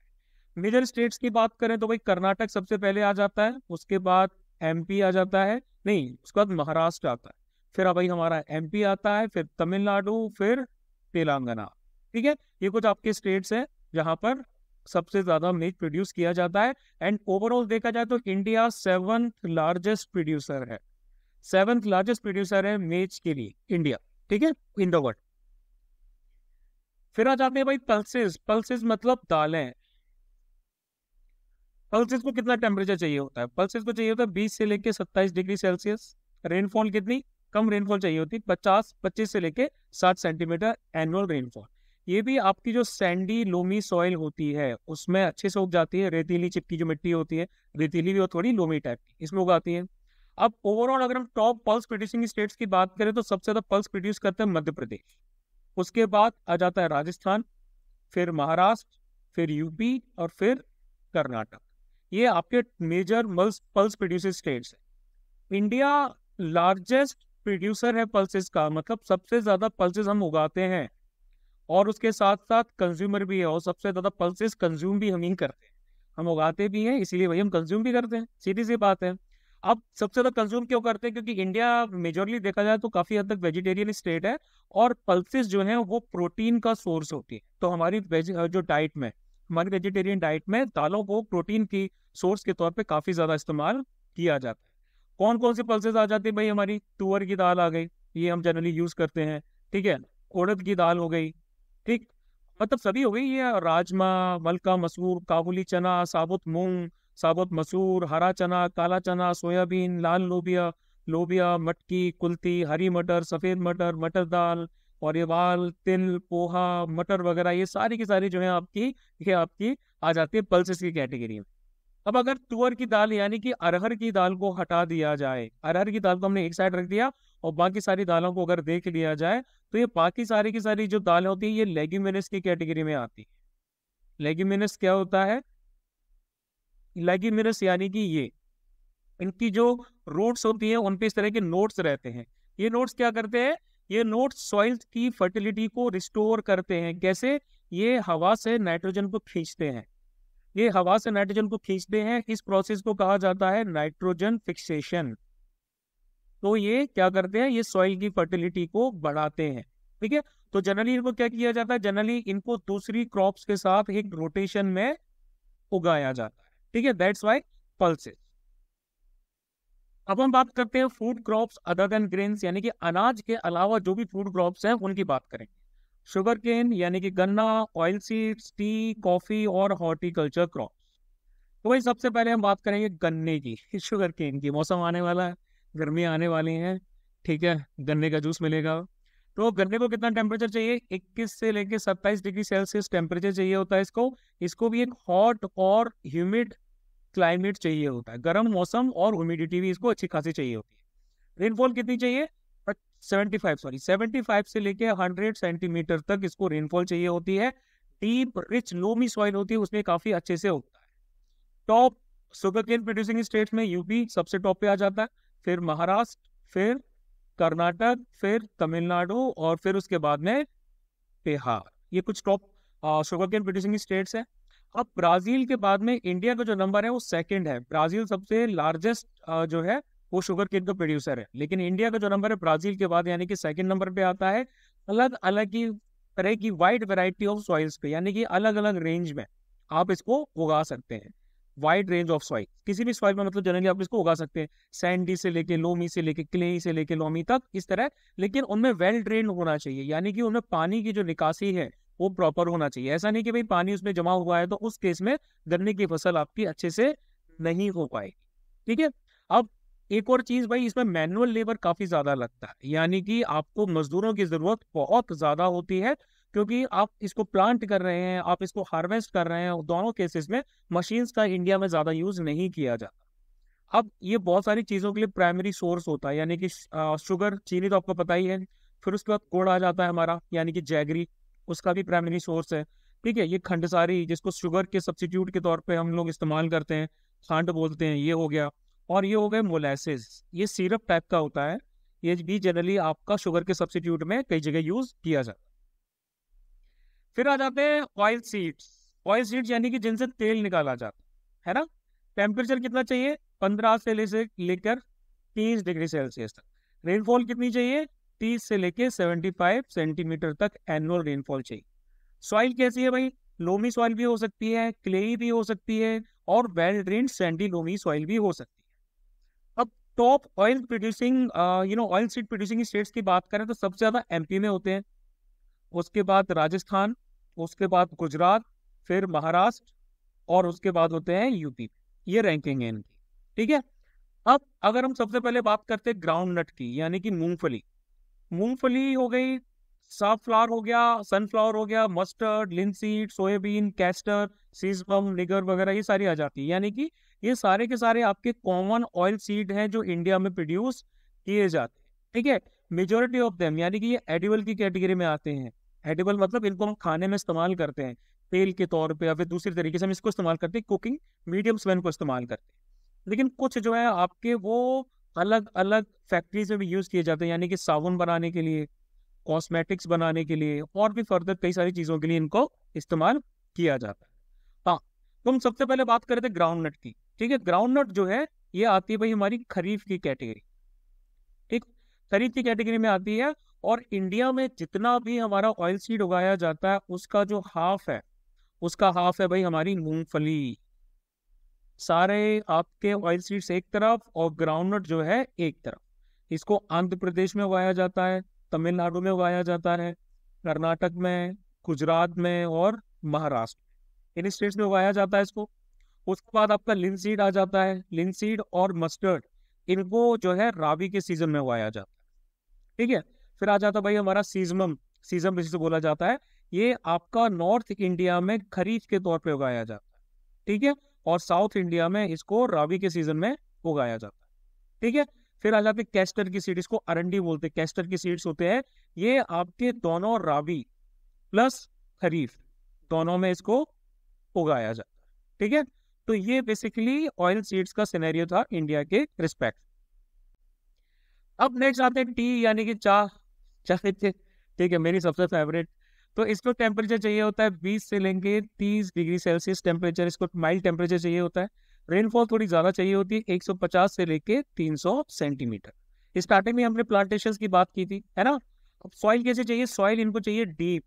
मेजर स्टेट्स की बात करें तो भाई कर्नाटक सबसे पहले आ जाता है उसके बाद एम आ जाता है नहीं उसके बाद महाराष्ट्र आता है फिर अब भाई हमारा एम आता है फिर तमिलनाडु फिर तेलंगाना ठीक है ये कुछ आपके स्टेट्स हैं जहां पर सबसे ज़्यादा मिल्क प्रोड्यूस किया जाता है एंड ओवरऑल देखा जाए तो इंडिया सेवंथ लार्जेस्ट प्रोड्यूसर है सेवंथ लार्जेस्ट प्रोड्यूसर है मेज के लिए इंडिया ठीक है इन द वर्ल्ड फिर आ जाते हैं भाई पल्सेस पल्सेस मतलब दालें पल्सेस को कितना टेम्परेचर चाहिए होता है पल्सेस को चाहिए होता है बीस से लेके सत्ताईस डिग्री सेल्सियस रेनफॉल कितनी कम रेनफॉल चाहिए होती है पचास पच्चीस से लेके साठ सेंटीमीटर एनुअल रेनफॉल ये भी आपकी जो सैंडी लोमी सॉइल होती है उसमें अच्छे से उग जाती है रेतीली चिपकी जो मिट्टी होती है रेतीली भी और थोड़ी लोमी टाइप की इसमें उगाती है अब ओवरऑल अगर हम टॉप पल्स प्रोड्यूसिंग स्टेट्स की बात करें तो सबसे ज्यादा पल्स प्रोड्यूस करते हैं मध्य प्रदेश उसके बाद आ जाता है राजस्थान फिर महाराष्ट्र फिर यूपी और फिर कर्नाटक ये आपके मेजर मल्स पल्स प्रोड्यूसर स्टेट्स हैं इंडिया लार्जेस्ट प्रोड्यूसर है पल्सेस का मतलब सबसे ज़्यादा पल्सेस हम उगाते हैं और उसके साथ साथ कंज्यूमर भी है और सबसे ज़्यादा पल्सेस कंज्यूम भी हम ही करते हैं हम उगाते भी हैं इसीलिए वही हम कंज्यूम भी करते हैं सीधी सी बात है अब सबसे ज्यादा कंज्यूम क्यों करते हैं क्योंकि इंडिया मेजोरली देखा जाए तो काफी हद तक वेजिटेरियन स्टेट है और पल्सिस जो है वो प्रोटीन का सोर्स होती है तो हमारी जो डाइट में हमारी वेजिटेरियन डाइट में दालों को प्रोटीन की सोर्स के तौर पर काफी ज्यादा इस्तेमाल किया जाता है कौन कौन सी पल्सेज आ जाती है भाई हमारी तुअर की दाल आ गई ये हम जनरली यूज करते हैं ठीक है उड़द की दाल हो गई ठीक मतलब सभी हो गई ये राजमा मलका मसूर काबुली चना साबुत मूंग साबुत मसूर हरा चना काला चना सोयाबीन लाल लोबिया लोबिया मटकी कुल्ती हरी मटर सफ़ेद मटर मटर दाल और ये बाल तिल पोहा मटर वगैरह ये सारी की सारी जो है आपकी ये आपकी आ जाती है पल्सेस की कैटेगरी में अब अगर तुअर की दाल यानी कि अरहर की दाल को हटा दिया जाए अरहर की दाल को हमने एक साइड रख दिया और बाकी सारी दालों को अगर देख लिया जाए तो ये बाकी सारी की सारी जो दालें होती है ये लेग्यूमिनस की कैटेगरी में आती है लेग्यूमिनस क्या होता है लाइक मिरर्स यानी कि ये इनकी जो रूट्स होती हैं उन पे इस तरह के नोट्स रहते हैं ये नोट्स क्या करते हैं ये नोट्स सॉइल की फर्टिलिटी को रिस्टोर करते हैं कैसे ये हवा से नाइट्रोजन को खींचते हैं ये हवा से नाइट्रोजन को खींचते हैं इस प्रोसेस को कहा जाता है नाइट्रोजन फिक्सेशन तो ये क्या करते हैं ये सॉइल की फर्टिलिटी को बढ़ाते हैं ठीक है तो जनरली इनको क्या किया जाता है जनरली इनको दूसरी क्रॉप्स के साथ एक रोटेशन में उगाया जाता है ठीक है दैट्स वाई पल्सेस अब हम बात करते हैं food crops other than grains यानी कि अनाज के अलावा जो भी फूड क्रॉप्स हैं उनकी बात करेंगे शुगर केन यानी कि गन्ना ऑयल सीड्स टी कॉफी और हॉर्टिकल्चर क्रॉप तो भाई सबसे पहले हम बात करेंगे गन्ने की शुगर केन की मौसम आने वाला है गर्मी आने वाली है ठीक है गन्ने का जूस मिलेगा तो गन्ने को कितना टेम्परेचर चाहिए 21 से लेके 27 डिग्री सेल्सियस टेम्परेचर चाहिए होता है इसको इसको भी एक हॉट और ह्यूमिड क्लाइमेट चाहिए होता है गर्म मौसम और ह्यूमिडिटी भी इसको अच्छी खासी चाहिए होती है रेनफॉल कितनी चाहिए seventy five sorry seventy five से लेके हंड्रेड सेंटीमीटर तक इसको रेनफॉल चाहिए होती है डीप रिच लोमी सॉइल होती है उसमें काफी अच्छे से होता है top sugar cane producing state में यूपी सबसे टॉप पे आ जाता है फिर महाराष्ट्र फिर कर्नाटक फिर तमिलनाडु और फिर उसके बाद में बिहार ये कुछ top sugar cane producing states है अब ब्राजील के बाद में इंडिया का जो नंबर है वो सेकंड है ब्राजील सबसे लार्जेस्ट जो है वो शुगर केन का प्रोड्यूसर है लेकिन इंडिया का जो नंबर है ब्राजील के बाद यानी कि सेकंड नंबर पे आता है अलग अलग ही तरह की वाइड वेराइटी ऑफ सॉइल्स पे यानी कि अलग अलग रेंज में आप इसको उगा सकते हैं वाइड रेंज ऑफ सॉइल किसी भी सॉइल में मतलब जनरली आप इसको उगा सकते हैं सैंडी से लेके लोमी से लेके क्ले से लेके लोमी तक इस तरह लेकिन उनमें वेल ड्रेन होना चाहिए यानी कि उनमें पानी की जो निकासी है वो प्रॉपर होना चाहिए ऐसा नहीं कि भाई पानी उसमें जमा हुआ है तो उस केस में गन्ने की फसल आपकी अच्छे से नहीं हो पाएगी ठीक है अब एक और चीज भाई इसमें मैनुअल लेबर काफी ज्यादा लगता है यानी कि आपको मजदूरों की जरूरत बहुत ज्यादा होती है क्योंकि आप इसको प्लांट कर रहे हैं आप इसको हार्वेस्ट कर रहे हैं दोनों केसेस में मशीन्स का इंडिया में ज़्यादा यूज़ नहीं किया जाता अब ये बहुत सारी चीज़ों के लिए प्राइमरी सोर्स होता है यानी कि शुगर चीनी तो आपको पता ही है फिर उसके बाद गुड़ आ जाता है हमारा यानी कि जैगरी उसका भी प्राइमरी सोर्स है ठीक है ये खंडसारी जिसको शुगर के सब्सिट्यूट के तौर पे हम लोग इस्तेमाल करते हैं खांड बोलते हैं ये हो गया और ये हो गए मोलासिस ये सिरप टाइप का होता है ये भी जनरली आपका शुगर के सब्सटीट्यूट में कई जगह यूज़ किया जाता है फिर आ जाते हैं ऑयल सीड्स ऑयल सीड्स यानी कि जिनसे तेल निकाला जाता है ना टेम्परेचर कितना चाहिए पंद्रह से ले लेकर तीस डिग्री सेल्सियस तक रेनफॉल कितनी चाहिए तीस से लेकर सेवेंटी फाइव सेंटीमीटर तक एनुअल रेनफॉल चाहिए सॉइल कैसी है भाई लोमी सॉइल भी हो सकती है क्लेई भी हो सकती है और well drain sandy loamy soil भी हो सकती है top oil producing you know oil seed producing states की बात करें तो सबसे ज़्यादा एमपी में होते हैं उसके बाद राजस्थान उसके बाद गुजरात फिर महाराष्ट्र और उसके बाद होते हैं यूपी ये रैंकिंग है इनकी ठीक है अब अगर हम सबसे पहले बात करते हैं ग्राउंड नट की यानी कि मूंगफली मूंगफली हो गई साफ फ्लावर हो गया सनफ्लावर हो गया mustard linseed soybean castor sesame niger वगैरह ये सारी आ जाती है यानी कि ये सारे के सारे आपके कॉमन ऑयल सीड हैं जो इंडिया में प्रोड्यूस किए जाते हैं ठीक है मेजोरिटी ऑफ देम यानी कि ये एडिबल की कैटेगरी में आते हैं एडिबल मतलब इनको हम खाने में इस्तेमाल करते हैं तेल के तौर पे या फिर दूसरे तरीके से हम इसको इस्तेमाल करते हैं कुकिंग मीडियम स्वेन को इस्तेमाल करते हैं लेकिन कुछ जो है आपके वो अलग अलग फैक्ट्रीज में भी यूज़ किए जाते हैं यानी कि साबुन बनाने के लिए कॉस्मेटिक्स बनाने के लिए और भी फर्दर कई सारी चीज़ों के लिए इनको इस्तेमाल किया जाता है हाँ तो हम सबसे पहले बात करें थे ग्राउंड नट की ठीक है ग्राउंड नट जो है ये आती है भाई हमारी खरीफ की कैटेगरी ठीक खरीफ की कैटेगरी में आती है और इंडिया में जितना भी हमारा ऑयल सीड उगाया जाता है उसका जो हाफ है उसका हाफ है भाई हमारी मूंगफली सारे आपके ऑयल सीड्स एक तरफ और ग्राउंडनट जो है एक तरफ इसको आंध्र प्रदेश में उगाया जाता है तमिलनाडु में उगाया जाता है कर्नाटक में गुजरात में और महाराष्ट्र इन स्टेट्स में उगाया जाता है इसको उसके बाद आपका लिनसीड आ जाता है लिनसीड और मस्टर्ड इनको जो है रावी के सीजन में उगाया जाता है ठीक है फिर आ जाता भाई हमारा सीजमम सीजम जिसे बोला जाता है ये आपका नॉर्थ इंडिया में खरीफ के तौर पे उगाया जाता है ठीक है और साउथ इंडिया में इसको रावी के सीजन में उगाया जाता है ठीक है फिर आ जाते कैस्टर की सीड इसको अरंडी बोलते हैं कैस्टर की सीड्स होते हैं ये आपके दोनों रावी प्लस खरीफ दोनों में इसको उगाया जाता है ठीक है तो ये बेसिकली ऑयल सीड्स का सिनेरियो था इंडिया के रिस्पेक्ट अब नेक्स्ट आते हैं टी यानी कि चाह चाहिए ठीक है मेरी सबसे फेवरेट तो इसको टेम्परेचर चाहिए होता है बीस से लेंगे तीस डिग्री सेल्सियस टेम्परेचर इसको माइल्ड टेम्परेचर चाहिए होता है रेनफॉल थोड़ी ज़्यादा चाहिए होती है एक सौ पचास से लेके तीन सौ सेंटीमीटर स्टार्टिंग में हमने प्लांटेशन की बात की थी है ना सॉइल कैसे चाहिए सॉइल इनको चाहिए डीप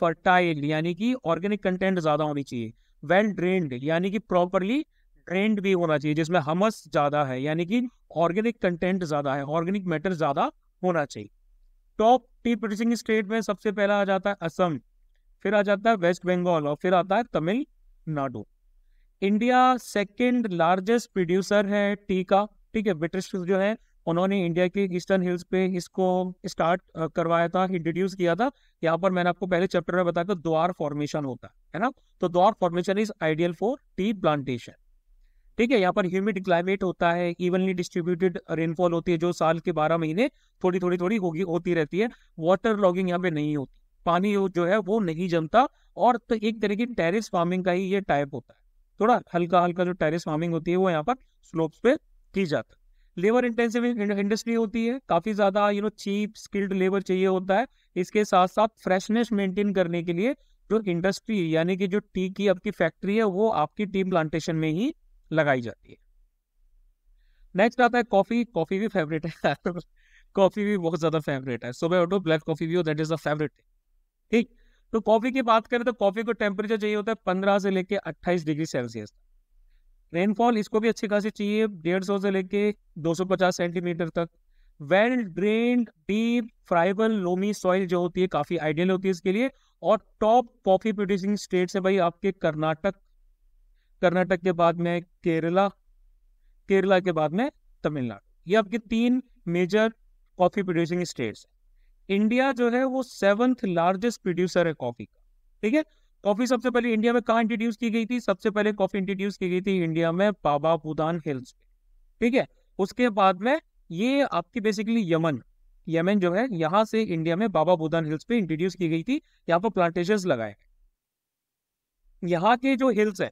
फर्टाइल यानी कि ऑर्गेनिक कंटेंट ज़्यादा होनी चाहिए वेल ड्रेन्ड यानी कि प्रॉपरली ड्रेन्ड भी होना चाहिए जिसमें हमस ज़्यादा है यानी कि ऑर्गेनिक कंटेंट ज़्यादा है ऑर्गेनिक मैटर ज़्यादा होना चाहिए टॉप टी प्रोड्यूसिंग स्टेट में सबसे पहला आ जाता है असम फिर आ जाता है वेस्ट बंगाल और फिर आता है Tamil Nadu India second largest producer है टी का ठीक है ब्रिटिश जो है उन्होंने इंडिया के ईस्टर्न हिल्स पे इसको स्टार्ट करवाया था इंट्रोड्यूस किया था यहाँ पर मैंने आपको पहले चैप्टर में बताया था द्वार फॉर्मेशन होता है ना तो द्वार formation is ideal for tea plantation ठीक है यहाँ पर ह्यूमिड क्लाइमेट होता है इवनली डिस्ट्रीब्यूटेड रेनफॉल होती है जो साल के बारह महीने थोड़ी थोड़ी थोड़ी होगी होती रहती है वाटर लॉगिंग यहाँ पे नहीं होती पानी जो है वो नहीं जमता और तो एक तरह की टेरिस फार्मिंग का ही ये टाइप होता है थोड़ा हल्का हल्का जो टेरिस फार्मिंग होती है वो यहाँ पर स्लोप्स पे की जाता है लेबर इंटेंसिव इंडस्ट्री होती है काफ़ी ज़्यादा you know cheap skilled labour चाहिए होता है इसके साथ साथ फ्रेशनेस मेंटेन करने के लिए जो इंडस्ट्री यानी कि जो टी की आपकी फैक्ट्री है वो आपकी टी प्लांटेशन में ही लगाई जाती है नेक्स्ट आता है कॉफ़ी कॉफ़ी भी फेवरेट है कॉफ़ी तो भी बहुत ज़्यादा फेवरेट है सुबह उठो ब्लैक कॉफ़ी भी हो that is a favourite thing ठीक तो कॉफ़ी की बात करें तो कॉफ़ी को टेम्परेचर चाहिए होता है पंद्रह से लेकर अट्ठाईस डिग्री सेल्सियस रेनफॉल इसको भी अच्छी खासी चाहिए डेढ़ सौ से लेके दो सौ पचास सेंटीमीटर तक well drain deep friable loamy soil जो होती है काफ़ी आइडियल होती है इसके लिए और टॉप कॉफ़ी प्रोड्यूसिंग स्टेट है भाई आपके कर्नाटक कर्नाटक के बाद में केरला केरला के बाद में तमिलनाडु ये आपके तीन मेजर कॉफी प्रोड्यूसिंग स्टेट्स हैं इंडिया जो है वो सेवंथ लार्जेस्ट प्रोड्यूसर है कॉफी का ठीक है कॉफी सबसे पहले इंडिया में कहाँ इंट्रोड्यूस की गई थी सबसे पहले कॉफी इंट्रोड्यूस की गई थी इंडिया में बाबा बुदान हिल्स पे ठीक है उसके बाद में ये आपकी बेसिकली यमन यमन जो है यहाँ से इंडिया में बाबा बुदान हिल्स पे इंट्रोड्यूस की गई थी यहाँ पर प्लांटेशन लगाए यहाँ के जो हिल्स है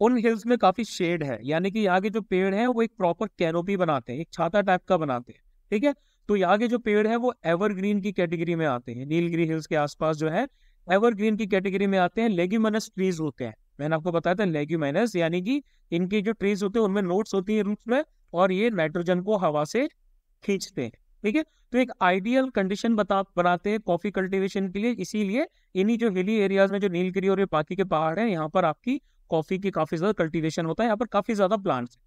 उन हिल्स में काफी शेड है यानी कि यहाँ के जो पेड़ है वो एक प्रॉपर कैनोपी बनाते हैं एक छाता टाइप का बनाते हैं ठीक है तो यहाँ के जो पेड़ है वो एवरग्रीन की कैटेगरी में आते हैं नीलगिरी हिल्स के आसपास जो है एवरग्रीन की कैटेगरी में आते हैं लेग्यूमेनस ट्रीज होते हैं मैंने आपको बताया था लेग्यूमेनस यानी कि इनके जो ट्रीज होते हैं उनमें नोट्स होती है रूट्स में और ये नाइट्रोजन को हवा से खींचते हैं ठीक है तो एक आइडियल कंडीशन बता बनाते हैं कॉफी कल्टीवेशन के लिए इसीलिए इन्हीं जो हिली एरियाज में जो नीलगिरी और ये बाकी के पहाड़ है यहाँ पर आपकी कॉफी की काफी ज्यादा कल्टीवेशन होता है यहाँ पर काफी ज्यादा प्लांट्स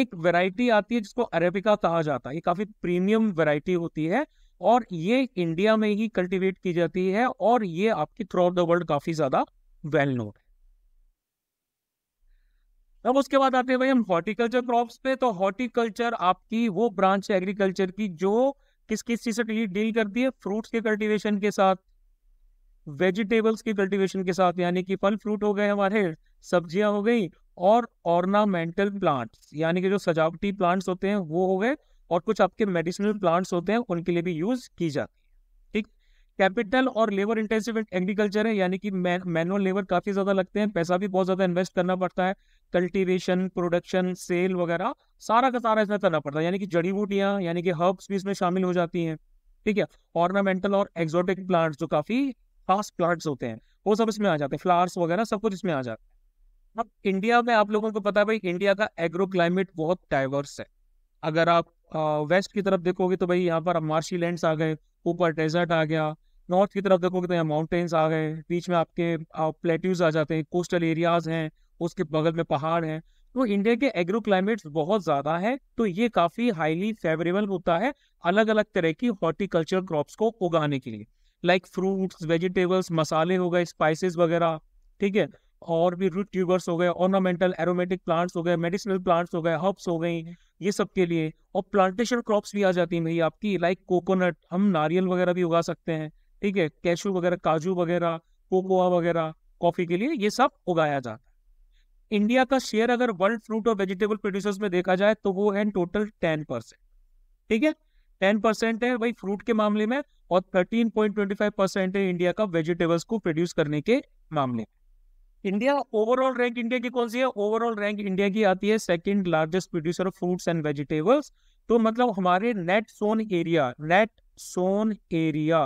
एक वैरायटी आती है जिसको अरेबिका कहा जाता है ये काफी प्रीमियम वैरायटी होती है और ये इंडिया में ही कल्टीवेट की जाती है और ये आपकी थ्रू आउट द वर्ल्ड काफी ज्यादा वेल नोन है अब उसके बाद आते हैं भाई हम हॉर्टिकल्चर क्रॉप्स पे तो हॉर्टिकल्चर आपकी वो ब्रांच है एग्रीकल्चर की जो किस किस चीज से डील करती है फ्रूट्स के कल्टीवेशन के साथ वेजिटेबल्स की कल्टीवेशन के साथ यानी कि फल फ्रूट हो गए हमारे सब्जियां हो गई और ऑर्नामेंटल प्लांट्स यानी कि जो सजावटी प्लांट्स होते हैं वो हो गए और कुछ आपके मेडिसिनल प्लांट्स होते हैं उनके लिए भी यूज की जाती है ठीक कैपिटल और लेबर इंटेंसिव एग्रीकल्चर है यानी कि मैनुअल लेबर काफ़ी ज़्यादा लगते हैं पैसा भी बहुत ज़्यादा इन्वेस्ट करना पड़ता है कल्टीवेशन प्रोडक्शन सेल वगैरह सारा का सारा इसमें करना पड़ता है यानी कि जड़ी बूटियाँ यानी कि हर्ब्स भी इसमें शामिल हो जाती हैं ठीक है ऑर्नामेंटल और एक्जोटिक प्लांट्स जो काफ़ी खास प्लांट्स होते हैं वो सब इसमें आ जाते हैं फ्लावर्स वगैरह सब कुछ इसमें आ जाते हैं अब इंडिया में आप लोगों को पता है भाई इंडिया का एग्रो क्लाइमेट बहुत डाइवर्स है अगर आप आ, वेस्ट की तरफ देखोगे तो भाई यहाँ पर आप मार्शी लैंड्स आ गए ऊपर डेजर्ट आ गया नॉर्थ की तरफ देखोगे तो यहाँ माउंटेन्स आ गए बीच में आपके प्लेट्यूज आ जाते हैं कोस्टल एरियाज हैं उसके बगल में पहाड़ हैं तो इंडिया के एग्रो क्लाइमेट्स बहुत ज़्यादा है तो ये काफ़ी हाईली फेवरेबल होता है अलग अलग तरह की हॉर्टिकल्चर क्रॉप्स को उगाने के लिए लाइक फ्रूट्स वेजिटेबल्स मसाले हो गए स्पाइसेस वगैरह ठीक है और भी रूट ट्यूबर्स हो गए ऑर्नामेंटल एरोमेटिक प्लांट्स हो गए मेडिसिनल प्लांट्स हो गए हर्ब्स हो गई ये सब के लिए और प्लांटेशन क्रॉप्स भी आ जाती हैं भाई आपकी लाइक कोकोनट हम नारियल वगैरह भी उगा सकते हैं ठीक है कैशू वगैरह काजू वगैरह कोकोआ वगैरह कॉफ़ी के लिए ये सब उगाया जाता है इंडिया का शेयर अगर वर्ल्ड फ्रूट और वेजिटेबल प्रोड्यूसर्स में देखा जाए तो वो है टोटल टेन परसेंट ठीक है टेन परसेंट है भाई फ्रूट के मामले में और thirteen point twenty five percent है इंडिया का वेजिटेबल्स को प्रोड्यूस करने के मामले इंडिया ओवरऑल रैंक इंडिया की कौन सी है ओवरऑल रैंक इंडिया की आती है second largest producer of fruits and vegetables तो मतलब हमारे net sown area net sown area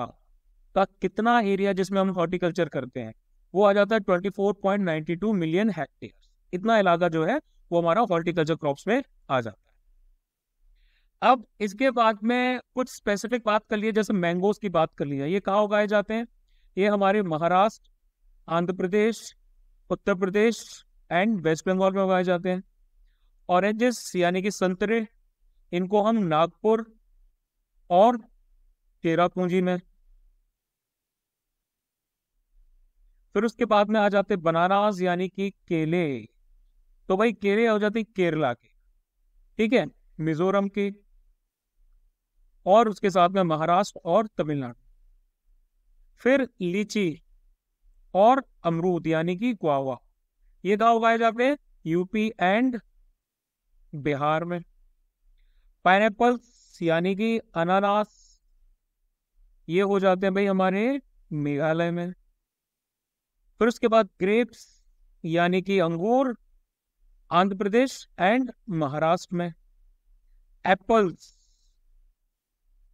का कितना एरिया जिसमें हम हॉर्टिकल्चर करते हैं वो आ जाता है twenty four point two million hectare इतना इलाका जो है वो हमारा हॉर्टिकल्चर क्रॉप्स में आ जाता है अब इसके बाद में कुछ स्पेसिफिक बात कर लिए जैसे मैंगोज की बात कर लिया ये कहाँ उगाए जाते हैं ये हमारे महाराष्ट्र आंध्र प्रदेश उत्तर प्रदेश एंड वेस्ट बंगाल में उगाए जाते हैं ऑरेंजेस यानी कि संतरे इनको हम नागपुर और पूंजी में फिर उसके बाद में आ जाते बनानास यानी कि केले तो भाई केले हो जाते केरला के ठीक है मिजोरम के और उसके साथ में महाराष्ट्र और तमिलनाडु फिर लीची और अमरूद यानी कि गुआवा ये कहा उगाए जाते हैं यूपी एंड बिहार में पाइन यानी कि अनानास ये हो जाते हैं भाई हमारे मेघालय में फिर उसके बाद ग्रेप्स यानी कि अंगूर आंध्र प्रदेश एंड महाराष्ट्र में एप्पल्स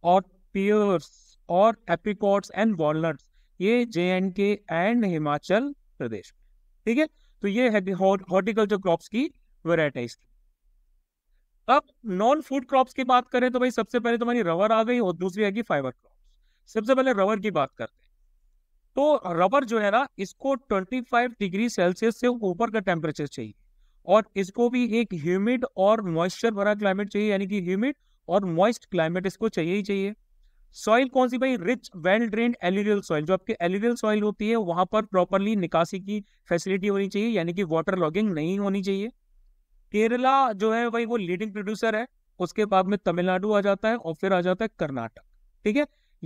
और पियर्स और एपिकॉट्स एंड वॉलनट्स ये J and K and Himachal Pradesh ठीक है तो ये है हॉर्टिकल्चर क्रॉप्स की वेराइटीज अब नॉन फूड क्रॉप्स की बात करें तो भाई सबसे पहले तुम्हारी तो रबर आ गई और दूसरी है कि फाइबर क्रॉप्स सबसे पहले रबर की बात करते हैं तो रबर जो है ना इसको 25 डिग्री सेल्सियस से ऊपर का टेम्परेचर चाहिए और इसको भी एक ह्यूमिड और मॉइस्चर भरा क्लाइमेट चाहिए यानी कि ह्यूमिड और मॉइस्ट क्लाइमेट इसको चाहिए ही चाहिए सॉइल कौन सी भाई rich well drain alluvial soil जो आपके एलिडियल सॉइल होती है वहां पर प्रॉपरली निकासी की फैसिलिटी होनी चाहिए यानी कि वाटर लॉगिंग नहीं होनी चाहिए केरला जो है भाई वो लीडिंग प्रोड्यूसर है उसके बाद में तमिलनाडु आ जाता है और फिर आ जाता है कर्नाटक ठीक है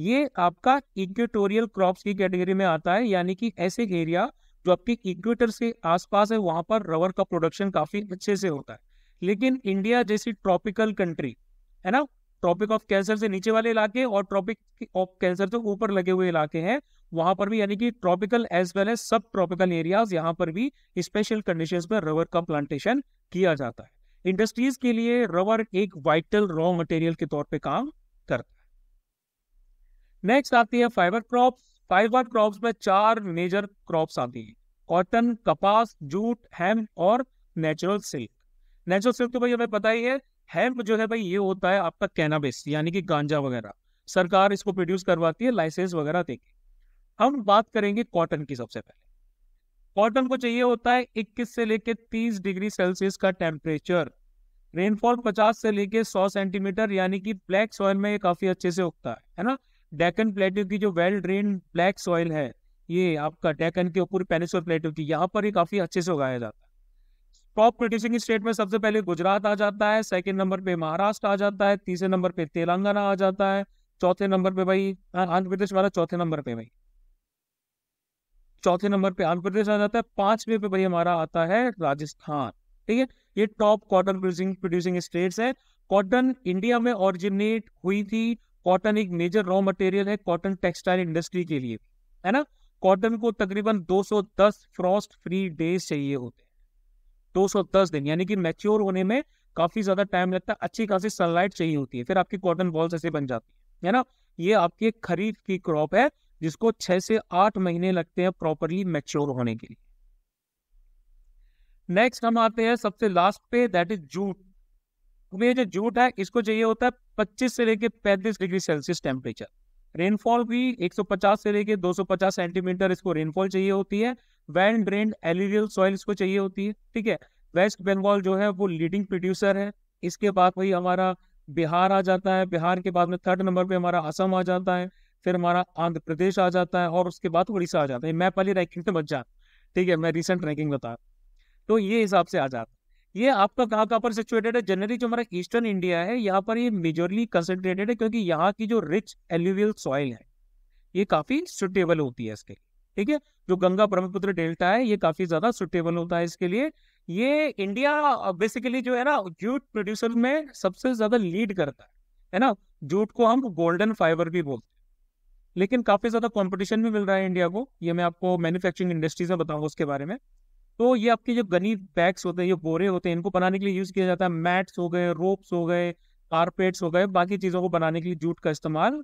ये आपका इक्वेटोरियल क्रॉप्स की कैटेगरी में आता है यानी कि ऐसे एरिया जो आपके इक्वेटर के आसपास है वहां पर रबर का प्रोडक्शन काफी अच्छे से होता है लेकिन इंडिया जैसी ट्रॉपिकल कंट्री है ना ट्रॉपिक ऑफ कैंसर से नीचे वाले इलाके और ट्रॉपिक ऑफ कैंसर से ऊपर लगे हुए इलाके हैं वहां पर भी यानी कि tropical as well as sub tropical areas यहाँ पर भी स्पेशल कंडीशन में रबर का प्लांटेशन किया जाता है इंडस्ट्रीज के लिए रबर एक वाइटल रॉ मटेरियल के तौर पर काम करता है नेक्स्ट आती है फाइबर क्रॉप फाइबर क्रॉप में चार मेजर क्रॉप्स आती है कॉटन कपास जूट हेम और नेचुरल सिल्क नेचुरल सिल्क तो भाई हमें पता ही है हेम्प जो है भाई ये होता है आपका कैनाबिस यानी कि गांजा वगैरह सरकार इसको प्रोड्यूस करवाती है लाइसेंस वगैरह देके हम बात करेंगे कॉटन की सबसे पहले कॉटन को चाहिए होता है 21 से लेकर 30 डिग्री सेल्सियस का टेम्परेचर रेनफॉल 50 से लेकर 100 सेंटीमीटर यानी कि ब्लैक सॉइल में ये काफी अच्छे से उगता है है ना डेकन प्लेट्यू की जो वेल ड्रेन ब्लैक सॉयल है ये आपका डेकन के ऊपर पेनिसोर प्लेट्यू की यहाँ पर ये काफी अच्छे से उगाया जाता है टॉप प्रोड्यूसिंग स्टेट में सबसे पहले गुजरात आ जाता है सेकंड नंबर पे महाराष्ट्र आ जाता है तीसरे नंबर पे तेलंगाना आ जाता है चौथे नंबर पे भाई हाँ, आंध्र प्रदेश वाला चौथे नंबर पे भाई चौथे नंबर पे आंध्र प्रदेश आ जाता है पांचवे पे भाई हमारा आता है राजस्थान ठीक है ये top cotton producing producing states है कॉटन इंडिया में ओरिजिनेट हुई थी कॉटन एक मेजर रॉ मटेरियल है कॉटन टेक्सटाइल इंडस्ट्री के लिए है ना कॉटन को तकरीबन 210 फ्रॉस्ट फ्री डेज चाहिए होते हैं दो सौ दस दिन यानी कि मैच्योर होने में काफी ज्यादा टाइम लगता है अच्छी खासी सनलाइट चाहिए होती है फिर आपकी कॉटन बॉल्स ऐसे बन जाती है ना ये आपकी खरीफ की क्रॉप है जिसको छह से आठ महीने लगते हैं प्रॉपरली मैच्योर होने के लिए नेक्स्ट हम आते हैं सबसे लास्ट पे दैट इज जूट ये जो जूट है इसको चाहिए होता है पच्चीस से लेके पैंतीस डिग्री सेल्सियस टेम्परेचर रेनफॉल भी 150 से लेके 250 सेंटीमीटर इसको रेनफॉल चाहिए होती है वेल ड्रेन एलिरियल सॉइल इसको चाहिए होती है ठीक है वेस्ट बंगाल जो है वो लीडिंग प्रोड्यूसर है इसके बाद वही हमारा बिहार आ जाता है बिहार के बाद में थर्ड नंबर पे हमारा असम आ जाता है फिर हमारा आंध्र प्रदेश आ जाता है और उसके बाद उड़ीसा आ जाता है मैं पहले रैंकिंग से बच जा ठीक है मैं रिसेंट रैंकिंग बता तो ये हिसाब से आ जाता ये आपका कहाँ कहाँ पर सिचुएटेड है जनरली जो हमारा ईस्टर्न इंडिया है यहाँ पर ये मेजोरली कंसेंट्रेटेड है क्योंकि यहाँ की जो रिच एल्यूवियल सॉइल है ये काफ़ी सुटेबल होती है इसके लिए ठीक है जो गंगा ब्रह्मपुत्र डेल्टा है ये काफी ज्यादा सुटेबल होता है इसके लिए ये इंडिया बेसिकली जो है ना जूट प्रोड्यूसर में सबसे ज्यादा लीड करता है है ना जूट को हम गोल्डन फाइबर भी बोलते हैं लेकिन काफी ज्यादा कंपटीशन भी मिल रहा है इंडिया को ये मैं आपको मैन्युफैक्चरिंग इंडस्ट्रीज में बताऊंगा उसके बारे में तो ये आपके जो गनी बैग्स होते हैं जो बोरे होते हैं इनको बनाने के लिए यूज किया जाता है मैट्स हो गए रोप्स हो गए कारपेट्स हो गए बाकी चीजों को बनाने के लिए जूट का इस्तेमाल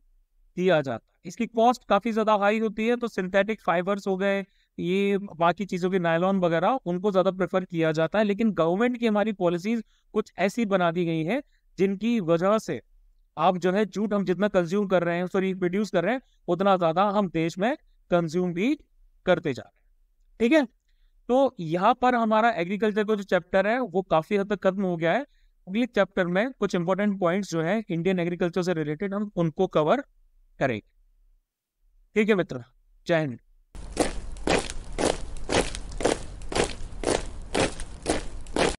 दिया जाता है इसकी कॉस्ट काफी ज्यादा हाई होती है तो सिंथेटिक फाइबर्स हो गए ये बाकी चीजों के नायलॉन वगैरह उनको ज्यादा प्रेफर किया जाता है लेकिन गवर्नमेंट की हमारी पॉलिसीज कुछ ऐसी बना दी गई है जिनकी वजह से आप जो है जूट हम जितना कंज्यूम कर रहे हैं सॉरी प्रोड्यूस कर रहे हैं उतना ज्यादा हम देश में कंज्यूम भी करते जा रहे हैं ठीक है तो यहाँ पर हमारा एग्रीकल्चर का जो चैप्टर है वो काफी हद तक खत्म हो गया है अगले चैप्टर में कुछ इंपॉर्टेंट पॉइंट्स जो है इंडियन एग्रीकल्चर से रिलेटेड हम उनको कवर करेगी ठीक है मित्र जय हिंद